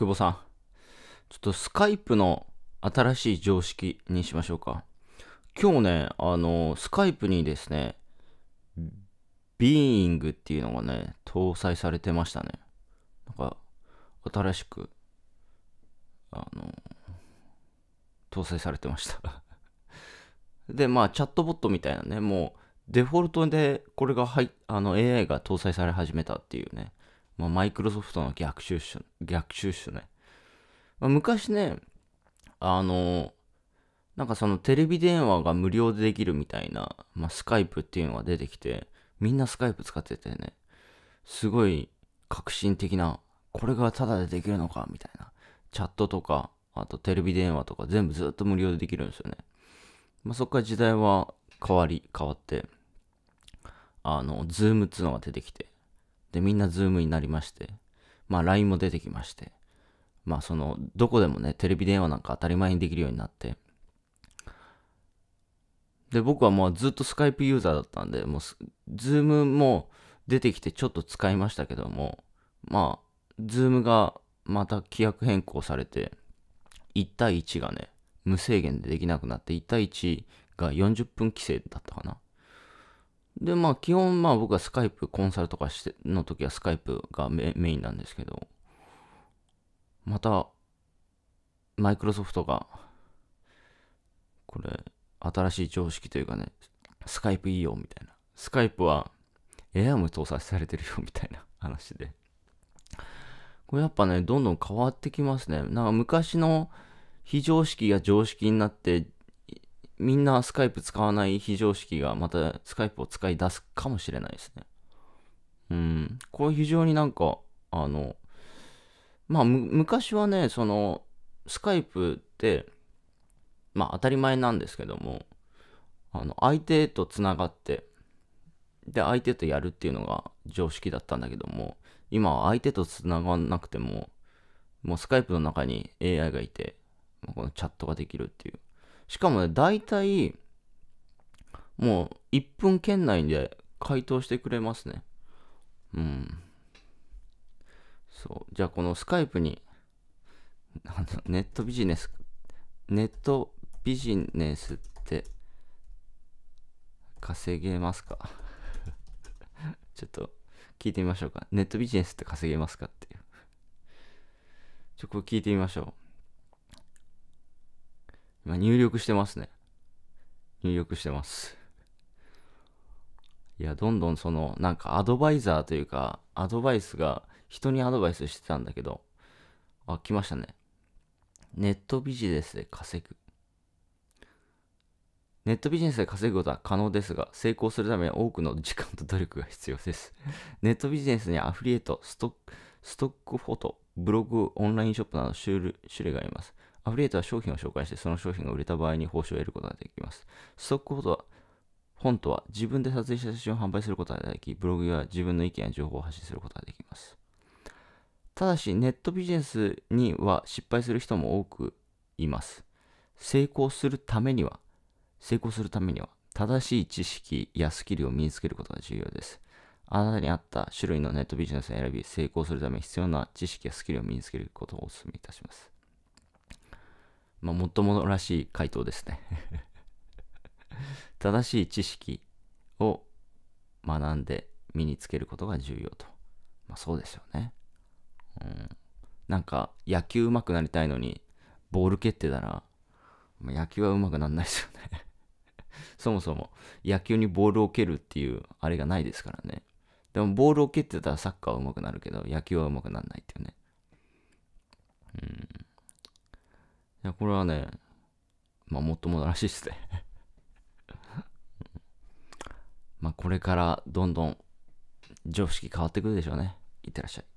久保さん。ちょっとスカイプの新しい常識にしましょうか。今日ね、あの、スカイプにですね、ビーイングっていうのがね、搭載されてましたね。なんか、新しく、あの、搭載されてました で、まあ、チャットボットみたいなね、もう、デフォルトでこれが、はい、あの、AI が搭載され始めたっていうね。まあ、マイクロソフトの逆襲っ逆襲っね。まあ、昔ね、あの、なんかそのテレビ電話が無料でできるみたいな、まあ、スカイプっていうのが出てきて、みんなスカイプ使っててね、すごい革新的な、これがタダでできるのか、みたいな。チャットとか、あとテレビ電話とか全部ずっと無料でできるんですよね。まあ、そっから時代は変わり、変わって、あの、ズームっつうのが出てきて、で、みんなズームになりまして、まあ LINE も出てきまして、まあその、どこでもね、テレビ電話なんか当たり前にできるようになって、で、僕はもうずっとスカイプユーザーだったんで、もう、ズームも出てきてちょっと使いましたけども、まあ、ズームがまた規約変更されて、1対1がね、無制限でできなくなって、1対1が40分規制だったかな。で、まあ、基本、まあ、僕はスカイプ、コンサルとかして、の時はスカイプがメインなんですけど、また、マイクロソフトが、これ、新しい常識というかね、スカイプいいよ、みたいな。スカイプは、エアも搭載されてるよ、みたいな 話で。これやっぱね、どんどん変わってきますね。なんか昔の非常識が常識になって、みんなスカイプ使わない非常識がまたスカイプを使い出すかもしれないですね。うん。これ非常になんか、あの、まあ、昔はね、その、スカイプって、まあ当たり前なんですけども、あの、相手とつながって、で、相手とやるっていうのが常識だったんだけども、今は相手とつながんなくても、もうスカイプの中に AI がいて、このチャットができるっていう。しかもね、大体、もう1分圏内で回答してくれますね。うん。そう。じゃあ、このスカイプに、ネットビジネス、ネットビジネスって稼げますか ちょっと聞いてみましょうか。ネットビジネスって稼げますかっていう。ちょ、これ聞いてみましょう。今入力してますね。入力してます。いや、どんどんその、なんかアドバイザーというか、アドバイスが、人にアドバイスしてたんだけど、あ、来ましたね。ネットビジネスで稼ぐ。ネットビジネスで稼ぐことは可能ですが、成功するために多くの時間と努力が必要です。ネットビジネスにアフリエイト、ストック、ストックフォト、ブログ、オンラインショップなど種類があります。アフィリエイトは商品を紹介して、その商品が売れた場合に報酬を得ることができます。ストックフォトは、本とは自分で撮影した写真を販売することができ、ブログや自分の意見や情報を発信することができます。ただし、ネットビジネスには失敗する人も多くいます。成功するためには、成功するためには、正しい知識やスキルを身につけることが重要です。あなたに合った種類のネットビジネスを選び、成功するために必要な知識やスキルを身につけることをお勧めいたします。まあ、もっともらしい回答ですね 正しい知識を学んで身につけることが重要と。まあ、そうですよね。うん。なんか、野球上手くなりたいのに、ボール蹴ってたら、まあ、野球は上手くなんないですよね そもそも、野球にボールを蹴るっていう、あれがないですからね。でも、ボールを蹴ってたらサッカーは上手くなるけど、野球は上手くならないっていうね。うん。いや、これはね、まあ、もっともらしいっすね まあ、これからどんどん常識変わってくるでしょうね。いってらっしゃい。